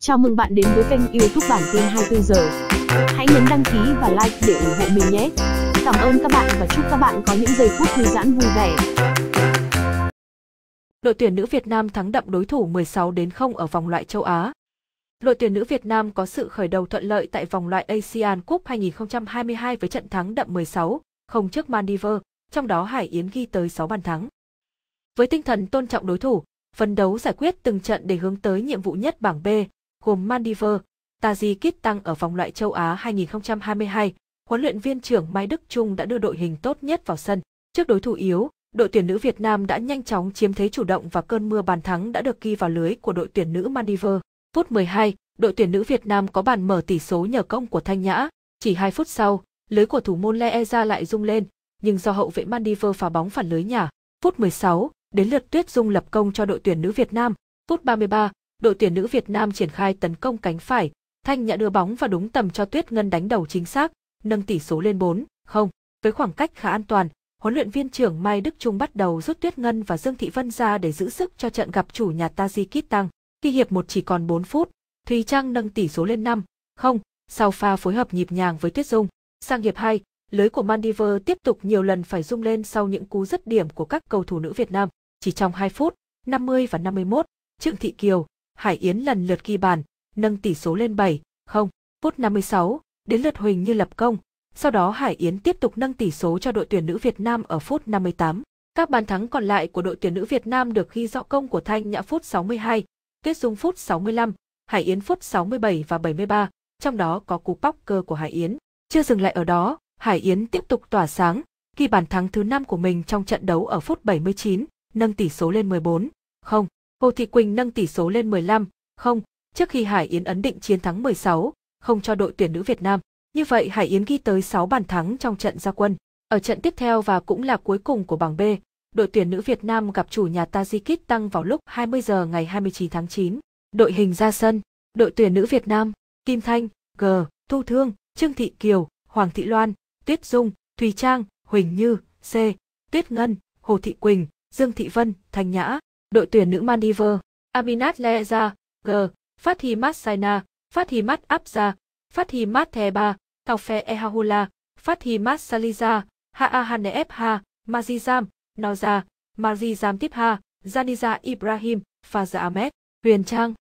Chào mừng bạn đến với kênh YouTube bản tin 24 giờ. Hãy nhấn đăng ký và like để ủng hộ mình nhé. Cảm ơn các bạn và chúc các bạn có những giây phút thư giãn vui vẻ. Đội tuyển nữ Việt Nam thắng đậm đối thủ 16 đến 0 ở vòng loại châu Á. Đội tuyển nữ Việt Nam có sự khởi đầu thuận lợi tại vòng loại ASEAN Cup 2022 với trận thắng đậm 16 không trước Maldives, trong đó Hải Yến ghi tới 6 bàn thắng. Với tinh thần tôn trọng đối thủ, phấn đấu giải quyết từng trận để hướng tới nhiệm vụ nhất bảng B, gồm Maldives, Taji Tăng ở vòng loại châu Á 2022, huấn luyện viên trưởng Mai Đức Trung đã đưa đội hình tốt nhất vào sân. Trước đối thủ yếu, đội tuyển nữ Việt Nam đã nhanh chóng chiếm thế chủ động và cơn mưa bàn thắng đã được ghi vào lưới của đội tuyển nữ Maldives. Phút 12, đội tuyển nữ Việt Nam có bàn mở tỷ số nhờ công của Thanh Nhã. Chỉ 2 phút sau, lưới của thủ môn Leeza lại rung lên, nhưng do hậu vệ Maldives phá bóng phản lưới nhà. Phút 16, đến lượt Tuyết Dung lập công cho đội tuyển nữ Việt Nam. Phút 33, đội tuyển nữ Việt Nam triển khai tấn công cánh phải, Thanh Nhã đưa bóng vào đúng tầm cho Tuyết Ngân đánh đầu chính xác, nâng tỷ số lên 4, không. Với khoảng cách khá an toàn, huấn luyện viên trưởng Mai Đức Trung bắt đầu rút Tuyết Ngân và Dương Thị Vân ra để giữ sức cho trận gặp chủ nhà Tajikistan. Khi hiệp một chỉ còn 4 phút, Thùy Trang nâng tỷ số lên 5, không, sau pha phối hợp nhịp nhàng với Tuyết Dung. Sang hiệp 2, lưới của Mandiver tiếp tục nhiều lần phải rung lên sau những cú dứt điểm của các cầu thủ nữ Việt Nam. Chỉ trong 2 phút, 50 và 51, Trương Thị Kiều, Hải Yến lần lượt ghi bàn, nâng tỷ số lên 7, 0, phút 56, đến lượt Huỳnh như lập công. Sau đó Hải Yến tiếp tục nâng tỷ số cho đội tuyển nữ Việt Nam ở phút 58. Các bàn thắng còn lại của đội tuyển nữ Việt Nam được ghi rõ công của Thanh Nhã phút 62, Tuyết Dung phút 65, Hải Yến phút 67 và 73, trong đó có cú bóc cơ của Hải Yến. Chưa dừng lại ở đó, Hải Yến tiếp tục tỏa sáng, ghi bàn thắng thứ 5 của mình trong trận đấu ở phút 79, nâng tỷ số lên 14, 0. Hồ Thị Quỳnh nâng tỷ số lên 15, không, trước khi Hải Yến ấn định chiến thắng 16, không cho đội tuyển nữ Việt Nam. Như vậy Hải Yến ghi tới 6 bàn thắng trong trận gia quân. Ở trận tiếp theo và cũng là cuối cùng của bảng B, đội tuyển nữ Việt Nam gặp chủ nhà Tajikistan tăng vào lúc 20 giờ ngày 29 tháng 9. Đội hình ra sân, đội tuyển nữ Việt Nam, Kim Thanh, G, Thu Thương, Trương Thị Kiều, Hoàng Thị Loan, Tuyết Dung, Thùy Trang, Huỳnh Như, C, Tuyết Ngân, Hồ Thị Quỳnh, Dương Thị Vân, Thanh Nhã, đội tuyển nữ Maldives, Aminat Leza, G, Fathimat Saina, Fathimat Abza, Fathimat Theba, Taufe Ehahula, Fathimat Saliza, Haahanefha, Mazizam, Noza, Marizam Tipha, Janiza Ibrahim, Faza Ahmed, Huyền Trang.